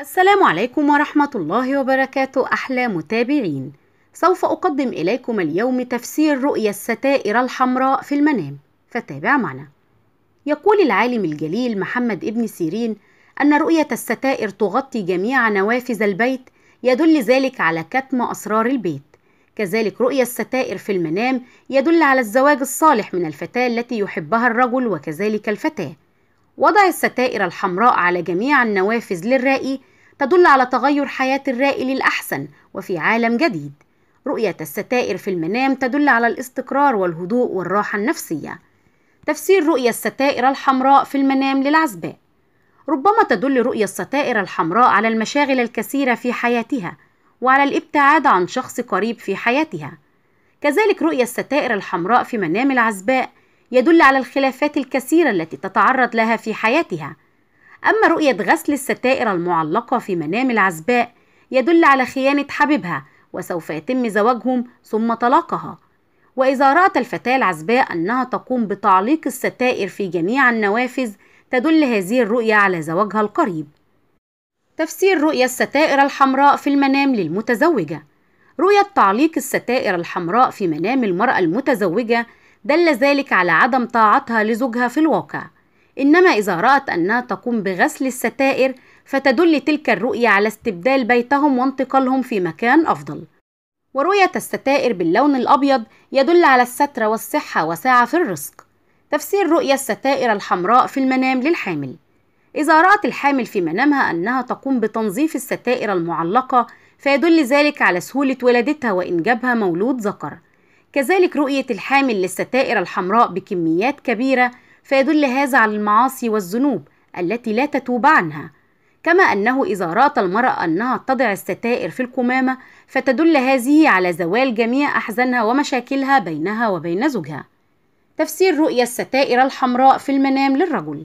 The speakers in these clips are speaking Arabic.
السلام عليكم ورحمة الله وبركاته أحلى متابعين سوف أقدم إليكم اليوم تفسير رؤية الستائر الحمراء في المنام فتابع معنا يقول العالم الجليل محمد ابن سيرين أن رؤية الستائر تغطي جميع نوافذ البيت يدل ذلك على كتم أسرار البيت كذلك رؤية الستائر في المنام يدل على الزواج الصالح من الفتاة التي يحبها الرجل وكذلك الفتاة وضع الستائر الحمراء على جميع النوافذ للرائي تدل على تغير حياة الرائي للأحسن وفي عالم جديد رؤية الستائر في المنام تدل على الاستقرار والهدوء والراحة النفسية تفسير رؤية الستائر الحمراء في المنام للعزباء ربما تدل رؤية الستائر الحمراء على المشاغل الكثيرة في حياتها وعلى الابتعاد عن شخص قريب في حياتها كذلك رؤية الستائر الحمراء في منام العزباء يدل على الخلافات الكثيرة التي تتعرض لها في حياتها أما رؤية غسل الستائر المعلقة في منام العزباء يدل على خيانة حبيبها وسوف يتم زواجهم ثم طلاقها وإذا رأت الفتاة العزباء أنها تقوم بتعليق الستائر في جميع النوافذ تدل هذه الرؤية على زواجها القريب تفسير رؤية الستائر الحمراء في المنام للمتزوجة رؤية تعليق الستائر الحمراء في منام المرأة المتزوجة دل ذلك على عدم طاعتها لزوجها في الواقع انما اذا رات انها تقوم بغسل الستائر فتدل تلك الرؤيه على استبدال بيتهم وانتقالهم في مكان افضل ورؤيه الستائر باللون الابيض يدل على الستر والصحه وساعة في الرزق تفسير رؤية الستائر الحمراء في المنام للحامل إذا رأت الحامل في منامها أنها تقوم بتنظيف الستائر المعلقة فيدل ذلك على سهولة ولادتها وإنجابها مولود ذكر كذلك رؤية الحامل للستائر الحمراء بكميات كبيرة فيدل هذا على المعاصي والذنوب التي لا تتوب عنها كما أنه إذا رأت المرأة أنها تضع الستائر في القمامة فتدل هذه على زوال جميع أحزانها ومشاكلها بينها وبين زوجها تفسير رؤية الستائر الحمراء في المنام للرجل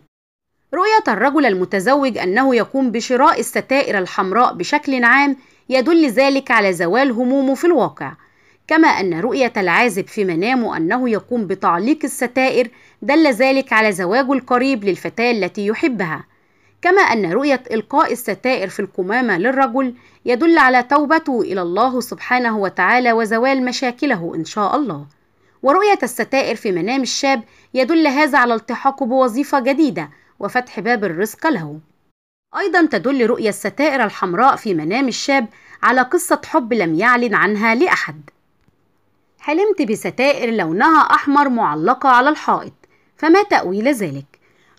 رؤية الرجل المتزوج أنه يقوم بشراء الستائر الحمراء بشكل عام يدل ذلك على زوال همومه في الواقع كما أن رؤية العازب في منامه أنه يقوم بتعليق الستائر دل ذلك على زواجه القريب للفتاة التي يحبها كما أن رؤية إلقاء الستائر في القمامة للرجل يدل على توبته إلى الله سبحانه وتعالى وزوال مشاكله إن شاء الله ورؤية الستائر في منام الشاب يدل هذا على التحاقه بوظيفة جديدة وفتح باب الرزق له أيضا تدل رؤية الستائر الحمراء في منام الشاب على قصة حب لم يعلن عنها لأحد حلمت بستائر لونها أحمر معلقة على الحائط فما تأويل ذلك؟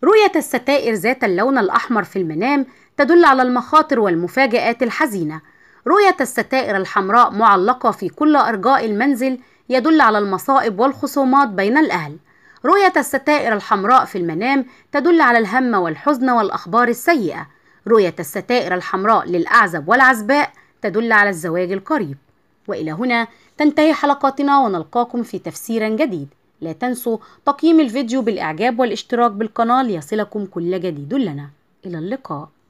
رؤية الستائر ذات اللون الأحمر في المنام تدل على المخاطر والمفاجآت الحزينة رؤية الستائر الحمراء معلقة في كل أرجاء المنزل يدل على المصائب والخصومات بين الأهل رؤية الستائر الحمراء في المنام تدل على الهم والحزن والأخبار السيئة رؤية الستائر الحمراء للأعزب والعزباء تدل على الزواج القريب والى هنا تنتهي حلقاتنا ونلقاكم في تفسير جديد لا تنسوا تقييم الفيديو بالاعجاب والاشتراك بالقناه ليصلكم كل جديد لنا الى اللقاء